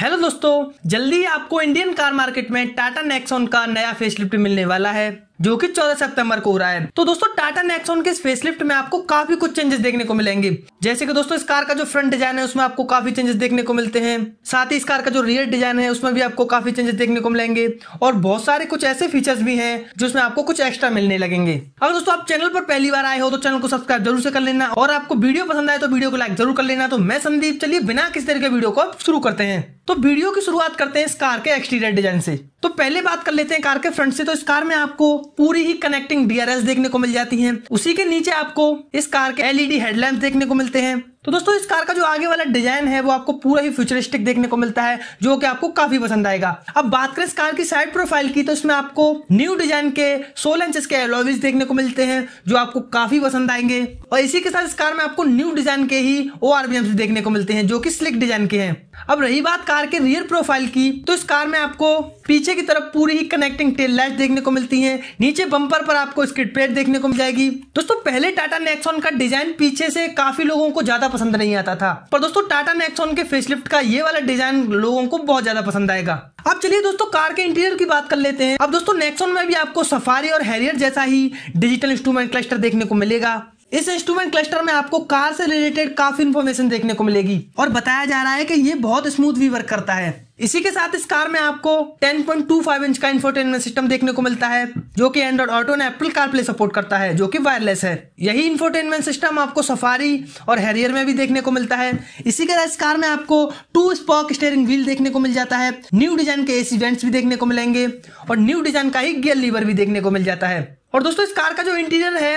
hello दोस्तों जल्दी आपको इंडियन कार मार्केट में टाटा नेक्सॉन का नया फेसलिफ्ट मिलने वाला है जो कि 14 सितंबर को हो रहा है तो दोस्तों टाटा नेक्सोन के इस फेसलिफ्ट में आपको काफी कुछ चेंजेस देखने को मिलेंगे जैसे कि दोस्तों इस कार का जो फ्रंट डिजाइन है उसमें आपको काफी चेंजेस देखने को मिलते हैं साथ ही इस कार का जो रियर डिजाइन है उसमें भी आपको काफी चेंजेस देखने को मिलेंगे और बहुत सारे कुछ ऐसे फीचर्स भी है जिसमें आपको कुछ एक्स्ट्रा मिलने लगेंगे अगर दोस्तों आप चैनल पर पहली बार आए हो तो चैनल को सब्सक्राइब जरूर से कर लेना और आपको वीडियो पसंद आए तो वीडियो को लाइक जरूर कर लेना तो मैं संदीप चलिए बिना किस तरह के वीडियो को शुरू करते हैं तो वीडियो की शुरुआत करते हैं इस कार के एक्सटीरियर डिजाइन से तो पहले बात कर लेते हैं कार के फ्रंट से तो इस कार में आपको पूरी ही कनेक्टिंग डीआरएस देखने को मिल जाती है उसी के नीचे आपको इस कार के एलईडी हेडलैम्प e देखने को मिलते हैं तो दोस्तों इस कार का जो आगे वाला डिजाइन है वो आपको पूरा ही फ्यूचरिस्टिक देखने को मिलता है जो कि आपको काफी पसंद आएगा अब बात करें इस कार की साइड प्रोफाइल की तो इसमें आपको न्यू डिजाइन के सोलह इंच के एलोविज देखने को मिलते हैं जो आपको काफी पसंद आएंगे और इसी के साथ इस कार में आपको न्यू डिजाइन के ही ओ देखने को मिलते हैं जो की स्लिक डिजाइन के हैं अब रही बात कार के रियर प्रोफाइल की तो इस कार में आपको पीछे की तरफ पूरी ही कनेक्टिंग टेल लाइट देखने को मिलती है नीचे बंपर पर आपको स्किट प्लेट देखने को मिल जाएगी दोस्तों पहले टाटा नेक्सॉन का डिजाइन पीछे से काफी लोगों को ज्यादा ज्यादा पसंद नहीं आता था पर दोस्तों टाटा नेक्सोन के फेसलिफ्ट का ये वाला डिजाइन लोगों को बहुत ज्यादा पसंद आएगा अब चलिए दोस्तों कार के इंटीरियर की बात कर लेते हैं अब दोस्तों नेक्सोन में भी आपको सफारी और हैरियर जैसा ही डिजिटल इंस्ट्रूमेंट क्लस्टर देखने को मिलेगा इस इंस्ट्रूमेंट क्लस्टर में आपको कार से रिलेटेड काफी इन्फॉर्मेशन देखने को मिलेगी और बताया जा रहा है कि ये बहुत स्मूथ भी वर्क करता है इसी के साथ इस कार में आपको 10.25 इंच का इंफोटेनमेंट सिस्टम देखने को मिलता है जो कि एंड्रॉइड ऑटो ने एप्पल कारप्ले सपोर्ट करता है जो कि वायरलेस है यही इंफोटेनमेंट सिस्टम आपको सफारी और हैरियर में भी देखने को मिलता है इसी तरह इस कार में आपको टू स्पॉक स्टेयरिंग व्हील देखने को मिल जाता है न्यू डिजाइन के एसी वेंट्स भी देखने को मिलेंगे और न्यू डिजाइन का ही गियर लीवर भी देखने को मिल जाता है और दोस्तों इस कार का जो इंटीरियर है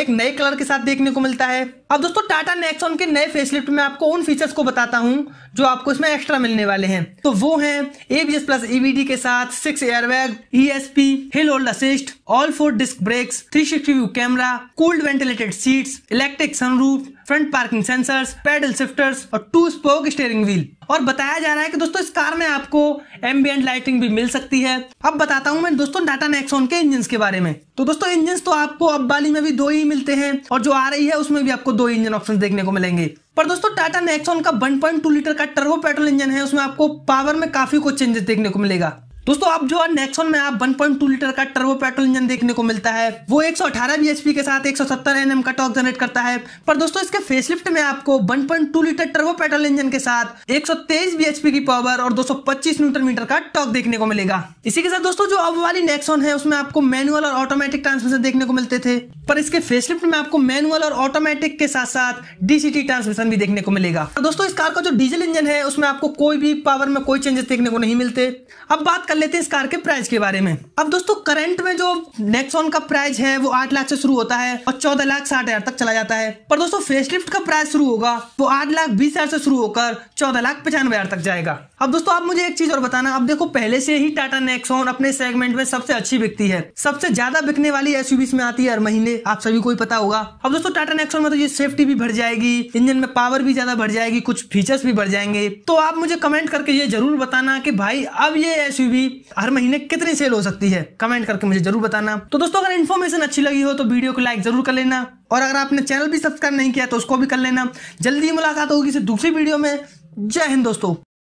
एक नए कलर के साथ देखने को मिलता है अब दोस्तों टाटा नेक्सॉन के नए फेसलिफ्ट में आपको उन फीचर्स को बताता हूं जो आपको इसमें एक्स्ट्रा मिलने वाले हैं तो वो हैं एबीएस प्लस ईवीडी के साथ six airbag ESP hill hold assist all four disc brakes three sixty view camera cooled ventilated seats electric sunroof front parking sensors paddle shifters और टू स्पोक स्टेयरिंग व्हील और बताया जा रहा है कि दोस्तों इस कार में आपको एम्बियंट लाइटिंग भी मिल सकती है अब बताता हूं मैं दोस्तों टाटा नेक्सॉन के इंजन के बारे में तो दोस्तों इंजन तो आपको अब वाली में भी दो ही मिलते हैं और जो आ रही है उसमें भी आपको दो दो इंजन ऑप्शन देखने को मिलेंगे पर दोस्तों टाटा नेक्सॉन का 1.2 लीटर का टर्बो पेट्रोल इंजन है उसमें आपको पावर में काफी कुछ चेंजेस देखने को मिलेगा दोस्तों अब जो नेक्सॉन में आप 1.2 लीटर का टर्बो पेट्रोल इंजन देखने को मिलता है वो 118 बीएचपी के साथ 170 सौ का टॉर्क जनरेट करता है पर दोस्तों इसके फेसलिफ्ट में आपको 1.2 लीटर टर्बो पेट्रोल इंजन के साथ 123 बीएचपी की पावर और 225 न्यूटन मीटर का टॉर्क देखने को मिलेगा इसी के साथ दोस्तों जो अब वाली नेक्सॉन है उसमें आपको मैनुअल और ऑटोमेटिक ट्रांसमिशन देखने को मिलते थे पर इसके फेसलिफ्ट में आपको मैनुअल और ऑटोमेटिक के साथ साथ डीसीटी ट्रांसमिशन भी देखने को मिलेगा दोस्तों इस कार का जो डीजल इंजन है उसमें आपको कोई भी पावर में कोई चेंजेस देखने को नहीं मिलते अब बात कर लेते हैं इस कार के प्राइस के बारे में अब दोस्तों करंट में जो नेक्सॉन का प्राइस है वो आठ लाख से शुरू होता है और चौदह लाख साठ हजार तक चला जाता है पर दोस्तों फेसलिफ्ट का प्राइस शुरू होगा वो आठ लाख बीस हजार से शुरू होकर चौदह लाख पचानवे हजार तक जाएगा अब दोस्तों आप मुझे एक चीज और बताना अब देखो पहले से ही टाटा नेक्सॉन अपने सेगमेंट में सबसे अच्छी बिकती है सबसे ज्यादा बिकने वाली एसयूवीस में आती है हर महीने आप सभी को ही पता होगा अब दोस्तों टाटा नेक्सॉन में तो ये सेफ्टी भी बढ़ जाएगी इंजन में पावर भी ज्यादा बढ़ जाएगी कुछ फीचर्स भी बढ़ जाएंगे तो आप मुझे कमेंट करके ये जरूर बताना कि भाई अब ये एसयूवी हर महीने कितनी सेल हो सकती है कमेंट करके मुझे जरूर बताना तो दोस्तों अगर इन्फॉर्मेशन अच्छी लगी हो तो वीडियो को लाइक जरूर कर लेना और अगर आपने चैनल भी सब्सक्राइब नहीं किया तो उसको भी कर लेना जल्दी मुलाकात होगी दूसरी वीडियो में जय हिंद दोस्तों